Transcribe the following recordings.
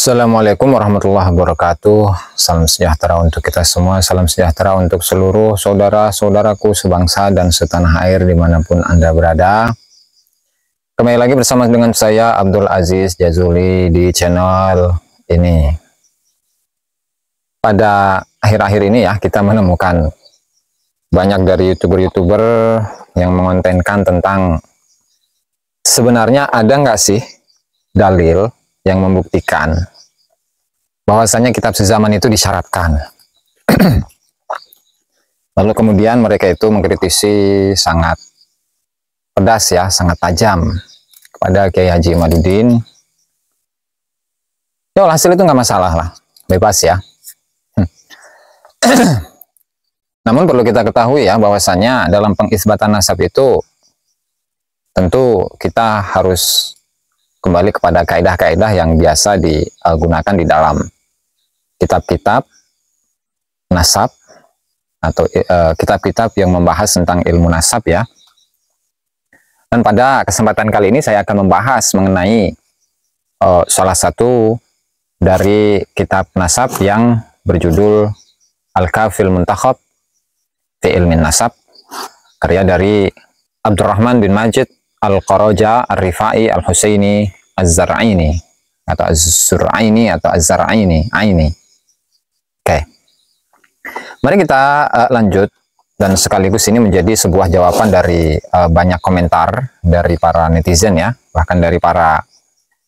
Assalamualaikum warahmatullahi wabarakatuh. Salam sejahtera untuk kita semua. Salam sejahtera untuk seluruh saudara-saudaraku sebangsa dan setanah air dimanapun Anda berada. Kembali lagi bersama dengan saya Abdul Aziz Jazuli di channel ini. Pada akhir-akhir ini ya kita menemukan banyak dari youtuber-youtuber yang mengontenkan tentang sebenarnya ada nggak sih dalil yang membuktikan bahwasanya kitab sezaman itu disyaratkan. Lalu kemudian mereka itu mengkritisi sangat pedas ya, sangat tajam kepada Kiai Haji Madudin. Ya hasil itu nggak masalah lah, bebas ya. Namun perlu kita ketahui ya bahwasanya dalam pengisbatan nasab itu tentu kita harus kembali kepada kaidah-kaidah yang biasa digunakan di dalam kitab-kitab nasab atau e, kitab-kitab uh, yang membahas tentang ilmu nasab ya. Dan pada kesempatan kali ini saya akan membahas mengenai uh, salah satu dari kitab nasab yang berjudul Al-Kafil Muntakhab fi Ilmi Nasab karya dari Abdurrahman bin Majid Al-Qaraja Ar-Rifai Al-Husaini az-zar'aini atau az-sur'aini atau az-zar'aini aini. Oke. Mari kita uh, lanjut dan sekaligus ini menjadi sebuah jawaban dari uh, banyak komentar dari para netizen ya, bahkan dari para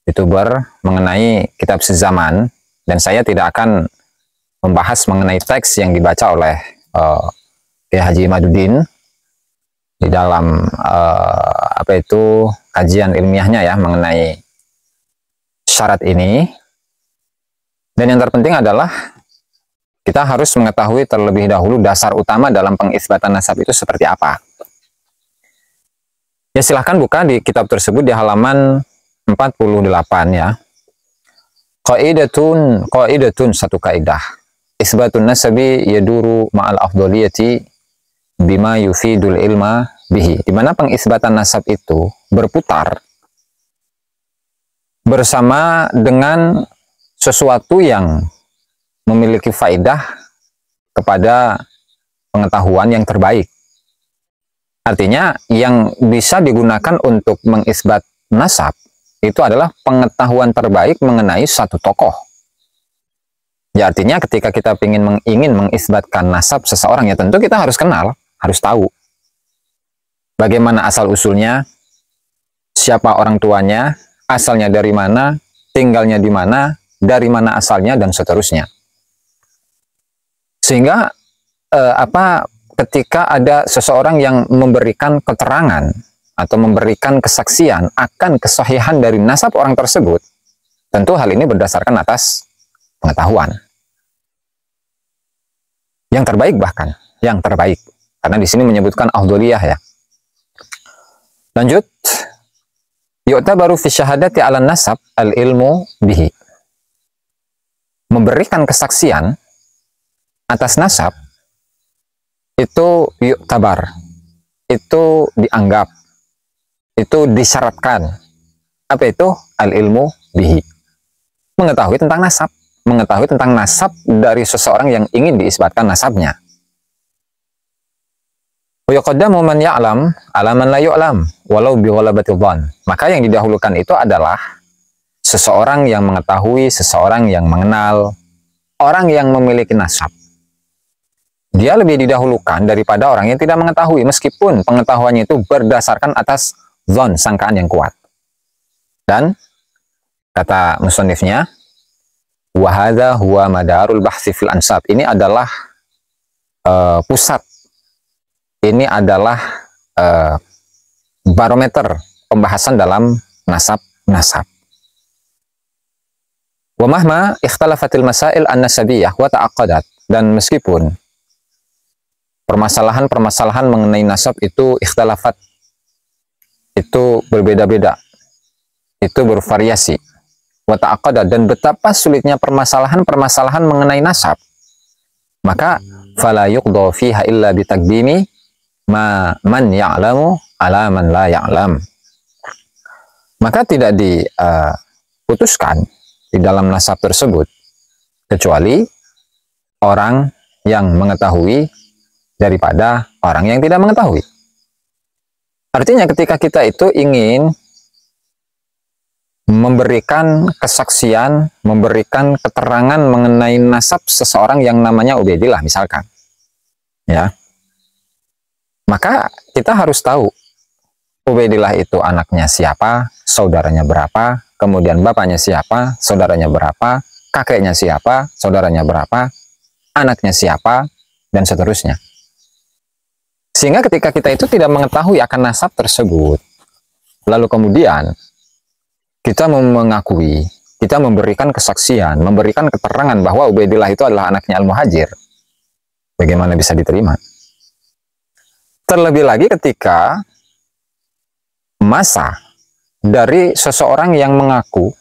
YouTuber mengenai kitab sezaman dan saya tidak akan membahas mengenai teks yang dibaca oleh uh, eh, Kiai Haji Madudin di dalam uh, apa itu kajian ilmiahnya ya mengenai syarat ini. Dan yang terpenting adalah kita harus mengetahui terlebih dahulu dasar utama dalam pengisbatan nasab itu seperti apa. Ya silahkan buka di kitab tersebut di halaman 48 ya. Qaidatun, qaidatun satu kaidah. Isbatun nasabi yaduru ma'al afdoliyati bima yufidul ilma bihi. Di mana pengisbatan nasab itu berputar bersama dengan sesuatu yang memiliki faedah kepada pengetahuan yang terbaik. Artinya yang bisa digunakan untuk mengisbat nasab itu adalah pengetahuan terbaik mengenai satu tokoh. Ya artinya ketika kita ingin, meng, ingin mengisbatkan nasab seseorang ya tentu kita harus kenal, harus tahu. Bagaimana asal-usulnya, siapa orang tuanya, asalnya dari mana, tinggalnya di mana, dari mana asalnya dan seterusnya. Sehingga eh, apa ketika ada seseorang yang memberikan keterangan atau memberikan kesaksian akan kesahihan dari nasab orang tersebut, tentu hal ini berdasarkan atas pengetahuan. Yang terbaik bahkan, yang terbaik. Karena di sini menyebutkan ahdoliyah ya. Lanjut, yu'tabaru fi syahadati ala nasab al-ilmu bihi. Memberikan kesaksian atas nasab itu yu'tabar, itu dianggap, itu disyaratkan. Apa itu? Al-ilmu bihi. Mengetahui tentang nasab. Mengetahui tentang nasab dari seseorang yang ingin diisbatkan nasabnya. Wa man ya'lam ala la yu'lam walau bi Maka yang didahulukan itu adalah seseorang yang mengetahui, seseorang yang mengenal, orang yang memiliki nasab. Dia lebih didahulukan daripada orang yang tidak mengetahui meskipun pengetahuannya itu berdasarkan atas zon sangkaan yang kuat. Dan kata musonifnya, wahada huwa madarul bahsifil ansab. Ini adalah uh, pusat ini adalah uh, barometer pembahasan dalam nasab-nasab. Wamahma ikhtalafatil masail an-nasabiyah wa ta'aqqadat dan meskipun permasalahan-permasalahan mengenai nasab itu ikhtalafat, itu berbeda-beda itu bervariasi wa ta'aqqadat dan betapa sulitnya permasalahan-permasalahan mengenai nasab maka fala yuqdha fiha illa bitakdimi ma man ya'lamu ala man la ya'lam. Maka tidak diputuskan eh, di dalam nasab tersebut kecuali orang yang mengetahui daripada orang yang tidak mengetahui. Artinya ketika kita itu ingin memberikan kesaksian, memberikan keterangan mengenai nasab seseorang yang namanya Ubaidillah misalkan. Ya. Maka kita harus tahu Ubaidillah itu anaknya siapa, saudaranya berapa, kemudian bapaknya siapa, saudaranya berapa, kakeknya siapa, saudaranya berapa, anaknya siapa, dan seterusnya. Sehingga ketika kita itu tidak mengetahui akan nasab tersebut, lalu kemudian kita mengakui, kita memberikan kesaksian, memberikan keterangan bahwa Ubaidillah itu adalah anaknya Al-Muhajir. Bagaimana bisa diterima? Terlebih lagi ketika masa dari seseorang yang mengaku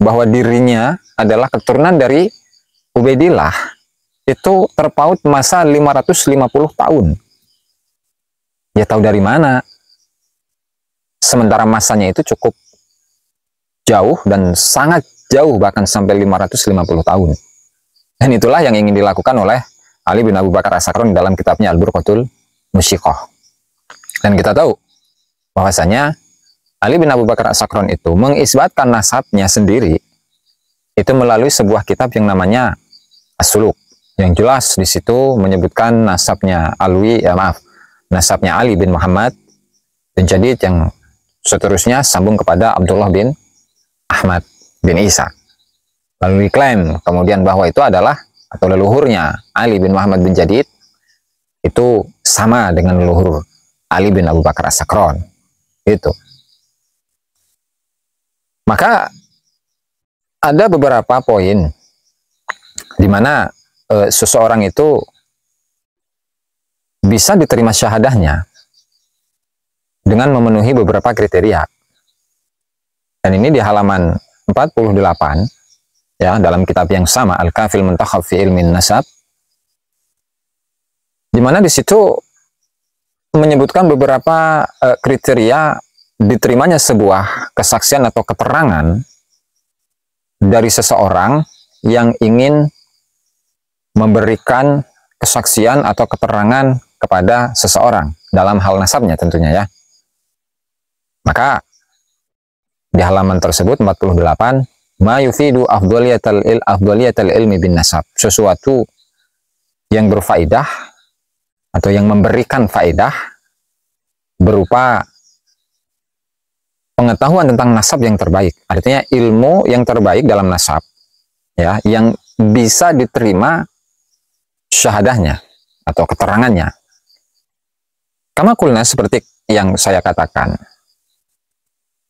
bahwa dirinya adalah keturunan dari Ubaidillah itu terpaut masa 550 tahun. Ya tahu dari mana? Sementara masanya itu cukup jauh dan sangat jauh bahkan sampai 550 tahun. Dan itulah yang ingin dilakukan oleh Ali bin Abu Bakar Asakron dalam kitabnya Al-Burqatul musyikoh. Dan kita tahu bahwasanya Ali bin Abu Bakar Asakron itu mengisbatkan nasabnya sendiri itu melalui sebuah kitab yang namanya as yang jelas di situ menyebutkan nasabnya Alwi ya maaf nasabnya Ali bin Muhammad bin Jadid yang seterusnya sambung kepada Abdullah bin Ahmad bin Isa lalu diklaim kemudian bahwa itu adalah atau leluhurnya Ali bin Muhammad bin Jadid itu sama dengan leluhur Ali bin Abu Bakar as itu maka ada beberapa poin di mana e, seseorang itu bisa diterima syahadahnya dengan memenuhi beberapa kriteria dan ini di halaman 48 ya dalam kitab yang sama Al-Kafil Muntakhaf fi Ilmin Nasab Dimana di situ menyebutkan beberapa uh, kriteria diterimanya sebuah kesaksian atau keterangan dari seseorang yang ingin memberikan kesaksian atau keterangan kepada seseorang dalam hal nasabnya tentunya ya. Maka di halaman tersebut 48 ma yufidu afdaliyatal il afdaliyatal ilmi bin nasab sesuatu yang berfaedah atau yang memberikan faedah berupa pengetahuan tentang nasab yang terbaik. Artinya ilmu yang terbaik dalam nasab ya yang bisa diterima syahadahnya atau keterangannya. Kama kulna seperti yang saya katakan.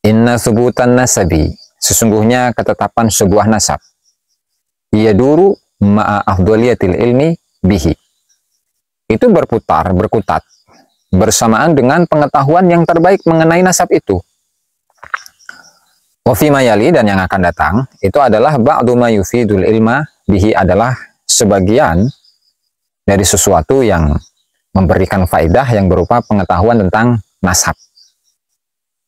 Inna subutan nasabi, sesungguhnya ketetapan sebuah nasab. Ia dulu ma'a ilmi bihi itu berputar, berkutat, bersamaan dengan pengetahuan yang terbaik mengenai nasab itu. mayali dan yang akan datang, itu adalah ba'du yufidul ilma bihi adalah sebagian dari sesuatu yang memberikan faidah yang berupa pengetahuan tentang nasab.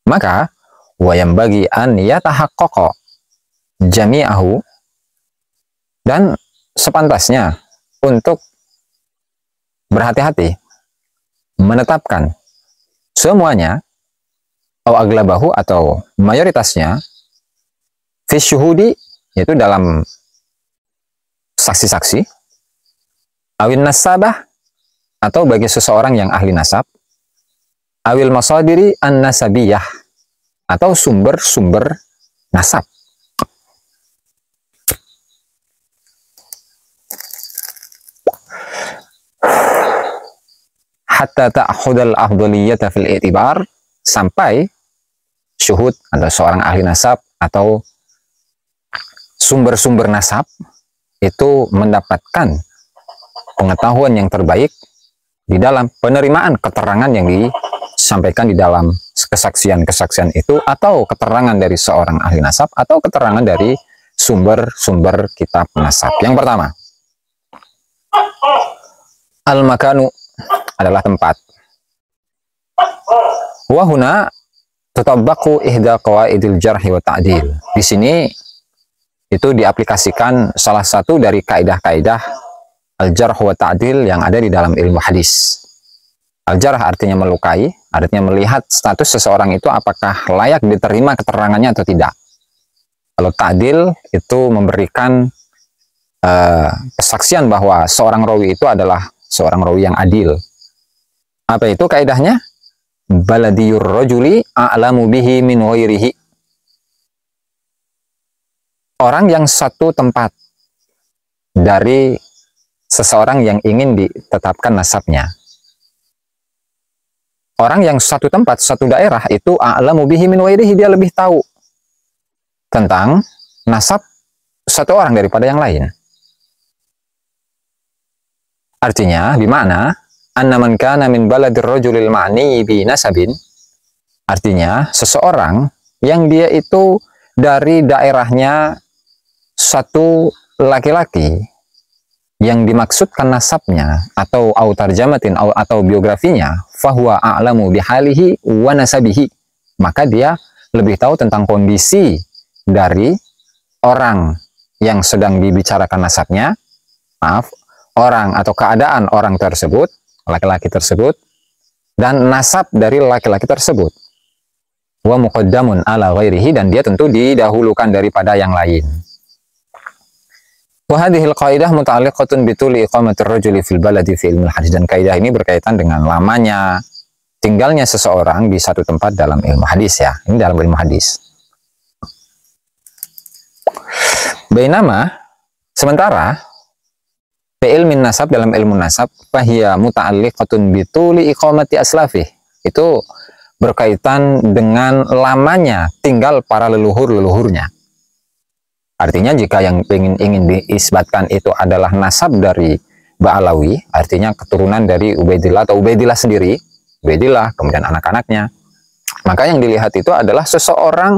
Maka, wayam bagi an yatahaqqaqa jami'ahu dan sepantasnya untuk berhati-hati menetapkan semuanya atau aglabahu atau mayoritasnya fisyuhudi yaitu dalam saksi-saksi awin nasabah atau bagi seseorang yang ahli nasab awil masadiri an nasabiyah atau sumber-sumber nasab hatta ta'khudal afdaliyata fil i'tibar sampai syuhud atau seorang ahli nasab atau sumber-sumber nasab itu mendapatkan pengetahuan yang terbaik di dalam penerimaan keterangan yang disampaikan di dalam kesaksian-kesaksian itu atau keterangan dari seorang ahli nasab atau keterangan dari sumber-sumber kitab nasab. Yang pertama, al-makanu adalah tempat. Wahuna tetabaku ihda qawaidil jarhi wa ta'dil. Di sini itu diaplikasikan salah satu dari kaidah-kaidah al-jarh wa ta'dil yang ada di dalam ilmu hadis. Al-jarh artinya melukai, artinya melihat status seseorang itu apakah layak diterima keterangannya atau tidak. Kalau ta'dil itu memberikan eh, kesaksian bahwa seorang rawi itu adalah seorang rawi yang adil, apa itu kaidahnya? Baladiyur rojuli a'lamu bihi min ghairihi. Orang yang satu tempat dari seseorang yang ingin ditetapkan nasabnya. Orang yang satu tempat, satu daerah itu a'lamu bihi min wairihi, dia lebih tahu tentang nasab satu orang daripada yang lain. Artinya, di mana anna man kana min baladir rajulil ma'ni bi nasabin artinya seseorang yang dia itu dari daerahnya satu laki-laki yang dimaksudkan nasabnya atau autarjamatin atau biografinya fahuwa a'lamu bihalihi wa nasabihi maka dia lebih tahu tentang kondisi dari orang yang sedang dibicarakan nasabnya maaf orang atau keadaan orang tersebut laki-laki tersebut dan nasab dari laki-laki tersebut. Wa muqaddamun ala ghairihi dan dia tentu didahulukan daripada yang lain. Wa hadhihi alqaidah muta'alliqatun bi tuli ar rajuli fil baladi fi ilmil hadis dan kaidah ini berkaitan dengan lamanya tinggalnya seseorang di satu tempat dalam ilmu hadis ya. Ini dalam ilmu hadis. Bainama sementara fi ilmin nasab dalam ilmu nasab fahiya muta'alliqatun bituli iqamati aslafih itu berkaitan dengan lamanya tinggal para leluhur-leluhurnya artinya jika yang ingin ingin diisbatkan itu adalah nasab dari Ba'alawi artinya keturunan dari Ubaidillah atau Ubaidillah sendiri Ubaidillah kemudian anak-anaknya maka yang dilihat itu adalah seseorang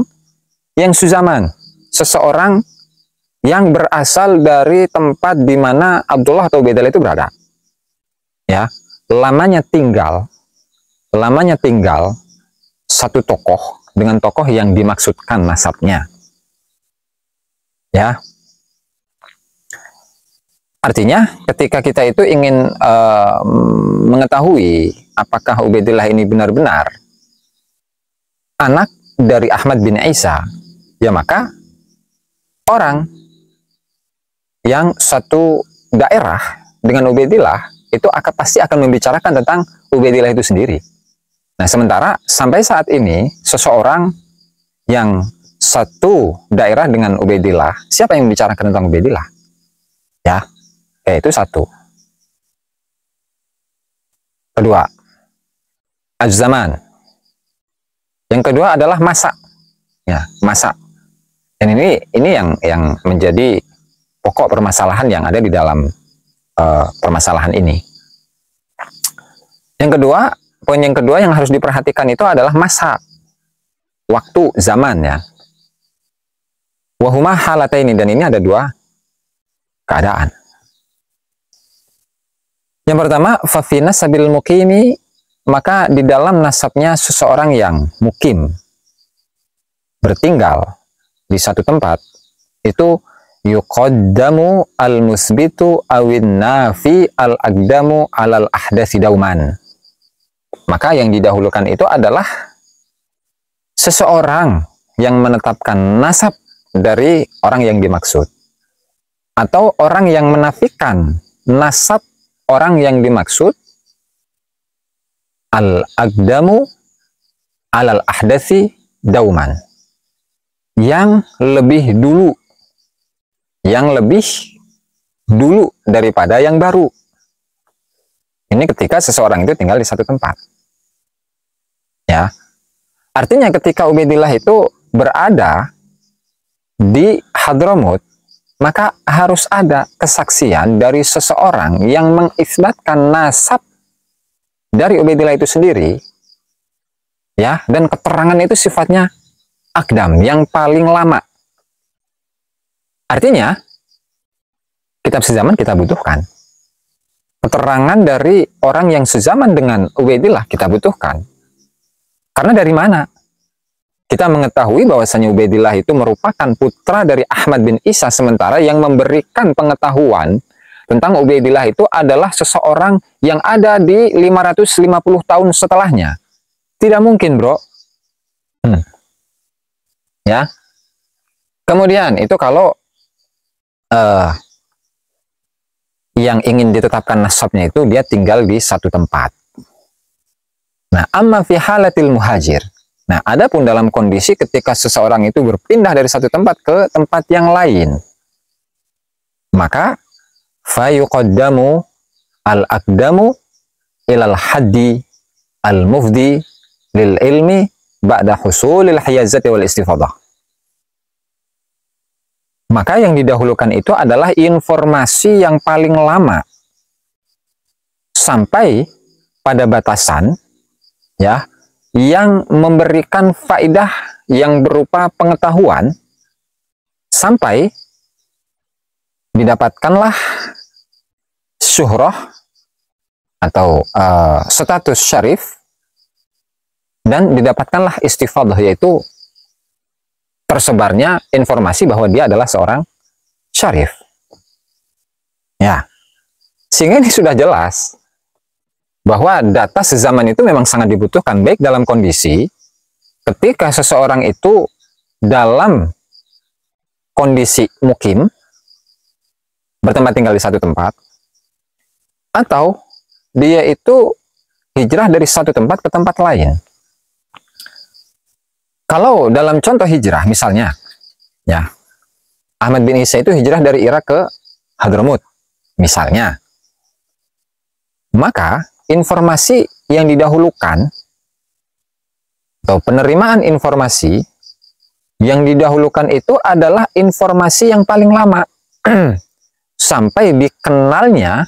yang suzaman seseorang yang berasal dari tempat di mana Abdullah atau Ubaidillah itu berada. Ya, lamanya tinggal, lamanya tinggal satu tokoh dengan tokoh yang dimaksudkan nasabnya. Ya, Artinya ketika kita itu ingin uh, mengetahui apakah Ubaidillah ini benar-benar anak dari Ahmad bin Isa, ya maka orang yang satu daerah dengan ubedillah itu akan pasti akan membicarakan tentang ubedillah itu sendiri. Nah, sementara sampai saat ini seseorang yang satu daerah dengan ubedillah siapa yang membicarakan tentang ubedillah? Ya, itu satu. Kedua, Az-Zaman. Yang kedua adalah masa. Ya, masa. Dan ini ini yang yang menjadi pokok permasalahan yang ada di dalam uh, permasalahan ini. Yang kedua, poin yang kedua yang harus diperhatikan itu adalah masa, waktu, zaman ya. Wahumah halata ini dan ini ada dua keadaan. Yang pertama, fafina sabil mukimi maka di dalam nasabnya seseorang yang mukim bertinggal di satu tempat itu yuqaddamu al-musbitu awin nafi al agdamu alal ahdasi dauman. Maka yang didahulukan itu adalah seseorang yang menetapkan nasab dari orang yang dimaksud. Atau orang yang menafikan nasab orang yang dimaksud al agdamu alal ahdasi dauman. Yang lebih dulu yang lebih dulu daripada yang baru. Ini ketika seseorang itu tinggal di satu tempat. Ya. Artinya ketika Ubaidillah itu berada di Hadramut, maka harus ada kesaksian dari seseorang yang mengisbatkan nasab dari Ubaidillah itu sendiri. Ya, dan keterangan itu sifatnya akdam, yang paling lama. Artinya, kitab sezaman kita butuhkan. Keterangan dari orang yang sezaman dengan Ubaidillah kita butuhkan. Karena dari mana? Kita mengetahui bahwasanya Ubaidillah itu merupakan putra dari Ahmad bin Isa sementara yang memberikan pengetahuan tentang Ubaidillah itu adalah seseorang yang ada di 550 tahun setelahnya. Tidak mungkin, bro. Hmm. Ya. Kemudian itu kalau uh, yang ingin ditetapkan nasabnya itu dia tinggal di satu tempat. Nah, amma fi halatil muhajir. Nah, adapun dalam kondisi ketika seseorang itu berpindah dari satu tempat ke tempat yang lain, maka fayuqaddamu al-aqdamu ilal haddi al-mufdi lil ilmi ba'da husulil hayazati wal istifadah. Maka yang didahulukan itu adalah informasi yang paling lama sampai pada batasan ya yang memberikan faidah yang berupa pengetahuan sampai didapatkanlah syuhrah atau uh, status syarif dan didapatkanlah istifadah yaitu tersebarnya informasi bahwa dia adalah seorang syarif. Ya. Sehingga ini sudah jelas bahwa data sezaman itu memang sangat dibutuhkan baik dalam kondisi ketika seseorang itu dalam kondisi mukim bertempat tinggal di satu tempat atau dia itu hijrah dari satu tempat ke tempat lain. Kalau dalam contoh hijrah misalnya, ya Ahmad bin Isa itu hijrah dari Irak ke Hadramut misalnya. Maka informasi yang didahulukan atau penerimaan informasi yang didahulukan itu adalah informasi yang paling lama sampai dikenalnya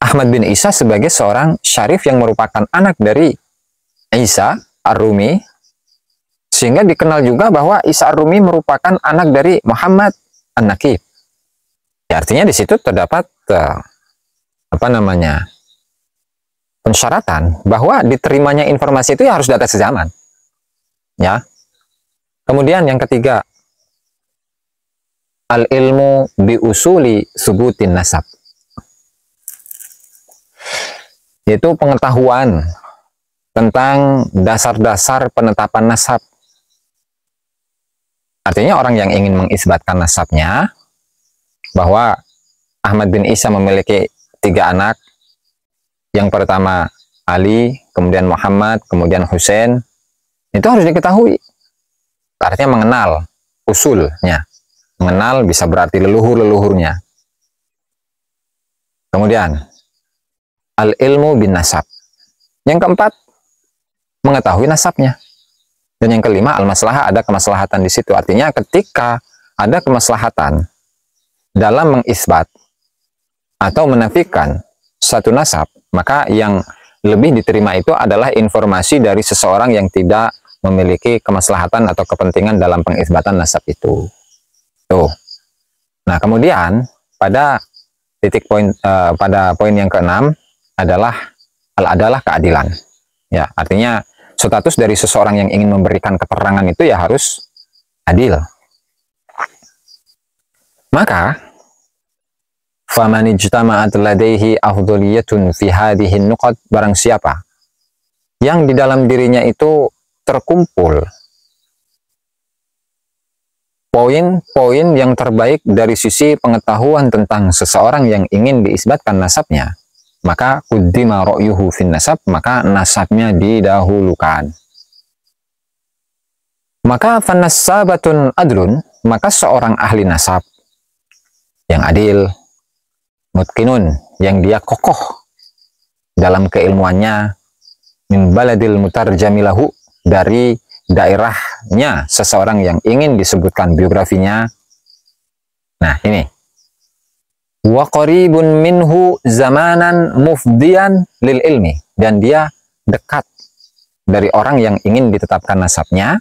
Ahmad bin Isa sebagai seorang syarif yang merupakan anak dari Isa Ar-Rumi sehingga dikenal juga bahwa Isa rumi merupakan anak dari Muhammad An-Nakib. Ya, artinya di situ terdapat uh, apa namanya pensyaratan bahwa diterimanya informasi itu ya harus datang sejaman. Ya. Kemudian yang ketiga, al ilmu bi usuli subutin nasab. Yaitu pengetahuan tentang dasar-dasar penetapan nasab Artinya orang yang ingin mengisbatkan nasabnya bahwa Ahmad bin Isa memiliki tiga anak. Yang pertama Ali, kemudian Muhammad, kemudian Hussein. Itu harus diketahui. Artinya mengenal usulnya. Mengenal bisa berarti leluhur-leluhurnya. Kemudian al-ilmu bin nasab. Yang keempat, mengetahui nasabnya. Dan yang kelima, al-maslahah ada kemaslahatan di situ. Artinya ketika ada kemaslahatan dalam mengisbat atau menafikan satu nasab, maka yang lebih diterima itu adalah informasi dari seseorang yang tidak memiliki kemaslahatan atau kepentingan dalam pengisbatan nasab itu. Tuh. Nah, kemudian pada titik poin uh, pada poin yang keenam adalah al adalah keadilan. Ya, artinya status dari seseorang yang ingin memberikan keterangan itu ya harus adil. Maka فَمَنِ ijtama'at لَدَيْهِ afdhaliyatun فِي هَذِهِ النُّقَدْ barang siapa yang di dalam dirinya itu terkumpul poin-poin yang terbaik dari sisi pengetahuan tentang seseorang yang ingin diisbatkan nasabnya maka kuddima ra'yuhu fin nasab maka nasabnya didahulukan maka fanasabatun adlun maka seorang ahli nasab yang adil mutkinun yang dia kokoh dalam keilmuannya min baladil jamilahu dari daerahnya seseorang yang ingin disebutkan biografinya nah ini wa qaribun minhu zamanan mufdian lil ilmi dan dia dekat dari orang yang ingin ditetapkan nasabnya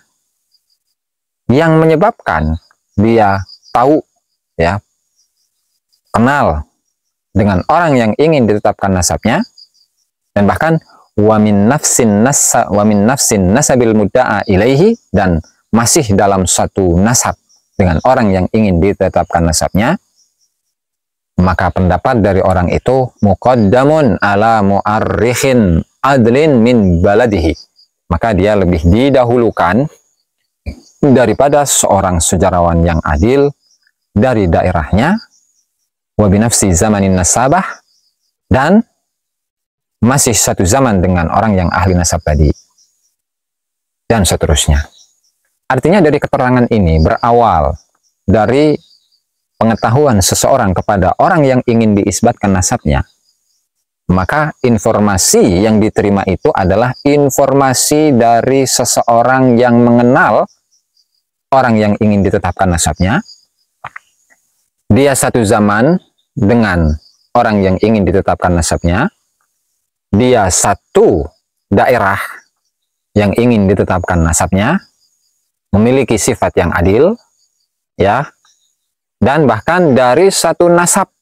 yang menyebabkan dia tahu ya kenal dengan orang yang ingin ditetapkan nasabnya dan bahkan wamin nafsin nasa wamin nafsin nasabil mudda'a ilaihi dan masih dalam satu nasab dengan orang yang ingin ditetapkan nasabnya maka pendapat dari orang itu muqaddamun ala mu'arrikhin adlin min baladihi maka dia lebih didahulukan daripada seorang sejarawan yang adil dari daerahnya wa binafsi zamanin nasabah dan masih satu zaman dengan orang yang ahli nasab tadi dan seterusnya artinya dari keterangan ini berawal dari pengetahuan seseorang kepada orang yang ingin diisbatkan nasabnya, maka informasi yang diterima itu adalah informasi dari seseorang yang mengenal orang yang ingin ditetapkan nasabnya. Dia satu zaman dengan orang yang ingin ditetapkan nasabnya. Dia satu daerah yang ingin ditetapkan nasabnya memiliki sifat yang adil ya dan bahkan dari satu nasab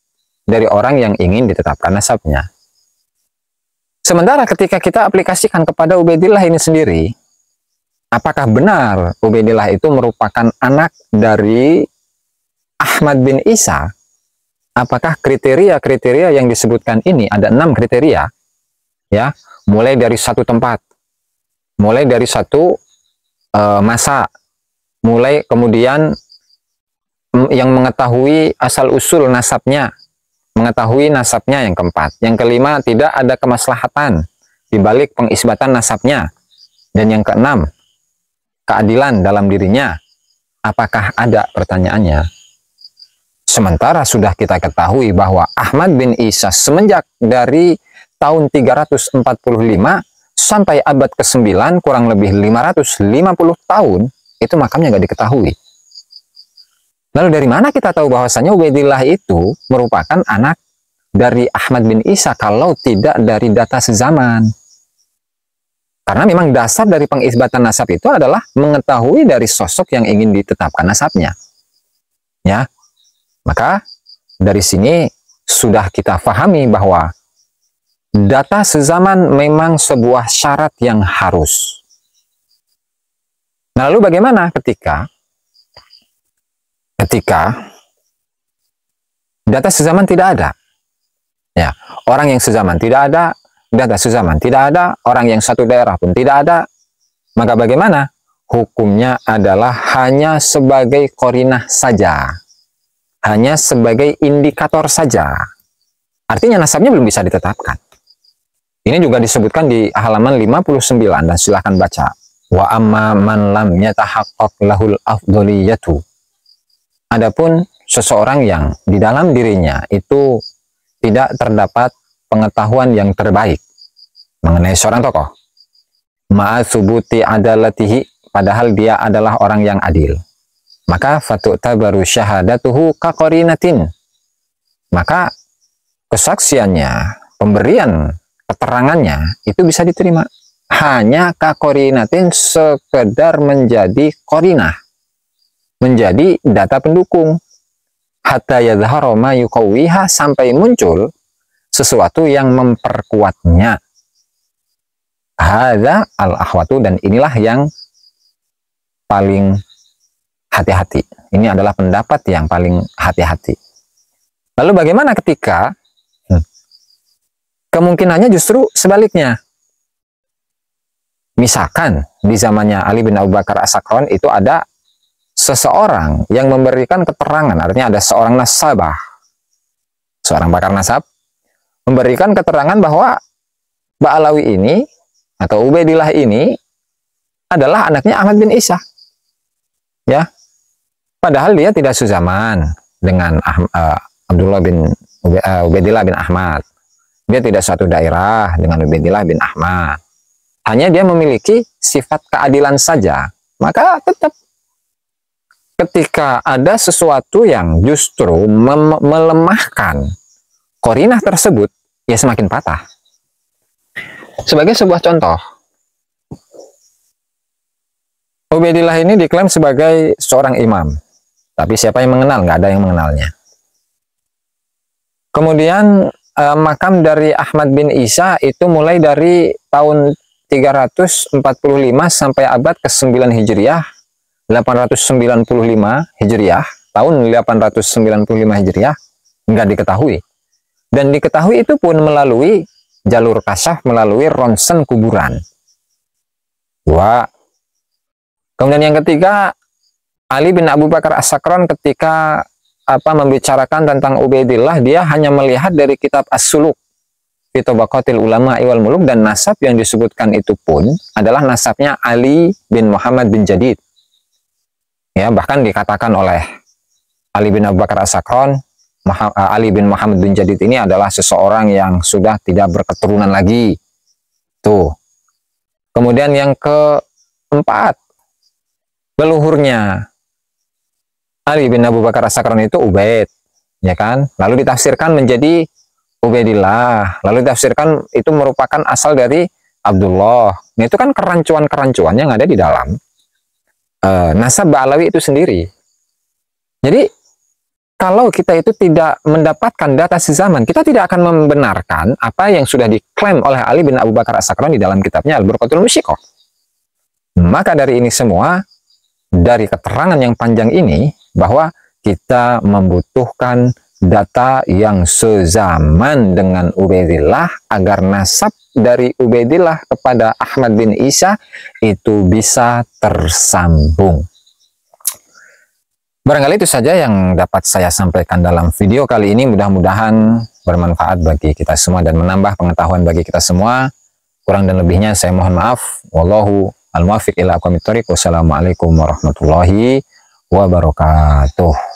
dari orang yang ingin ditetapkan nasabnya. Sementara ketika kita aplikasikan kepada Ubedillah ini sendiri, apakah benar Ubedillah itu merupakan anak dari Ahmad bin Isa? Apakah kriteria-kriteria yang disebutkan ini ada enam kriteria? Ya, mulai dari satu tempat, mulai dari satu e, masa, mulai kemudian yang mengetahui asal usul nasabnya, mengetahui nasabnya yang keempat. Yang kelima, tidak ada kemaslahatan di balik pengisbatan nasabnya. Dan yang keenam, keadilan dalam dirinya. Apakah ada pertanyaannya? Sementara sudah kita ketahui bahwa Ahmad bin Isa semenjak dari tahun 345 sampai abad ke-9 kurang lebih 550 tahun itu makamnya nggak diketahui. Lalu dari mana kita tahu bahwasanya Ubaidillah itu merupakan anak dari Ahmad bin Isa kalau tidak dari data sezaman? Karena memang dasar dari pengisbatan nasab itu adalah mengetahui dari sosok yang ingin ditetapkan nasabnya. Ya, maka dari sini sudah kita fahami bahwa data sezaman memang sebuah syarat yang harus. Nah, lalu bagaimana ketika ketika data sezaman tidak ada. Ya, orang yang sezaman tidak ada, data sezaman tidak ada, orang yang satu daerah pun tidak ada, maka bagaimana? Hukumnya adalah hanya sebagai korinah saja. Hanya sebagai indikator saja. Artinya nasabnya belum bisa ditetapkan. Ini juga disebutkan di halaman 59 dan silahkan baca. Wa amma man lam yatahaqqaq lahul afdoliyatu Adapun seseorang yang di dalam dirinya itu tidak terdapat pengetahuan yang terbaik mengenai seorang tokoh. Ma'asubuti adalatihi, padahal dia adalah orang yang adil. Maka fatu'ta baru syahadatuhu kakorinatin. Maka kesaksiannya, pemberian keterangannya itu bisa diterima. Hanya kakorinatin sekedar menjadi korinah menjadi data pendukung hatta yadhharu ma sampai muncul sesuatu yang memperkuatnya hadha al ahwatu dan inilah yang paling hati-hati ini adalah pendapat yang paling hati-hati lalu bagaimana ketika hmm. kemungkinannya justru sebaliknya misalkan di zamannya Ali bin Abu Bakar As-Sakron itu ada seseorang yang memberikan keterangan, artinya ada seorang nasabah, seorang bakar nasab, memberikan keterangan bahwa Ba'alawi ini atau Ubaidillah ini adalah anaknya Ahmad bin Isa. Ya. Padahal dia tidak sezaman dengan ah, uh, Abdullah bin uh, Ubaidillah bin Ahmad. Dia tidak suatu daerah dengan Ubaidillah bin Ahmad. Hanya dia memiliki sifat keadilan saja. Maka tetap ketika ada sesuatu yang justru melemahkan korinah tersebut, ya semakin patah. Sebagai sebuah contoh, Ubedillah ini diklaim sebagai seorang imam. Tapi siapa yang mengenal? Nggak ada yang mengenalnya. Kemudian eh, makam dari Ahmad bin Isa itu mulai dari tahun 345 sampai abad ke-9 Hijriah 895 Hijriah, tahun 895 Hijriah, nggak diketahui. Dan diketahui itu pun melalui jalur kasah, melalui ronsen kuburan. Dua. Kemudian yang ketiga, Ali bin Abu Bakar as sakron ketika apa membicarakan tentang Ubaidillah, dia hanya melihat dari kitab As-Suluk. Fitobakotil ulama iwal muluk dan nasab yang disebutkan itu pun adalah nasabnya Ali bin Muhammad bin Jadid ya bahkan dikatakan oleh Ali bin Abu Bakar Asakron eh, Ali bin Muhammad bin Jadid ini adalah seseorang yang sudah tidak berketurunan lagi tuh kemudian yang keempat leluhurnya Ali bin Abu Bakar Asakron itu Ubaid ya kan lalu ditafsirkan menjadi Ubaidillah lalu ditafsirkan itu merupakan asal dari Abdullah nah itu kan kerancuan-kerancuan yang ada di dalam uh, nasab Alawi itu sendiri. Jadi kalau kita itu tidak mendapatkan data sezaman, kita tidak akan membenarkan apa yang sudah diklaim oleh Ali bin Abu Bakar As-Sakran di dalam kitabnya Al-Burqatul Musyikoh. Maka dari ini semua, dari keterangan yang panjang ini, bahwa kita membutuhkan data yang sezaman dengan Ubaidillah agar nasab dari Ubaidillah kepada Ahmad bin Isa itu bisa tersambung. Barangkali itu saja yang dapat saya sampaikan dalam video kali ini. Mudah-mudahan bermanfaat bagi kita semua dan menambah pengetahuan bagi kita semua. Kurang dan lebihnya saya mohon maaf. Wallahu al muafiq ila Wassalamualaikum warahmatullahi wabarakatuh.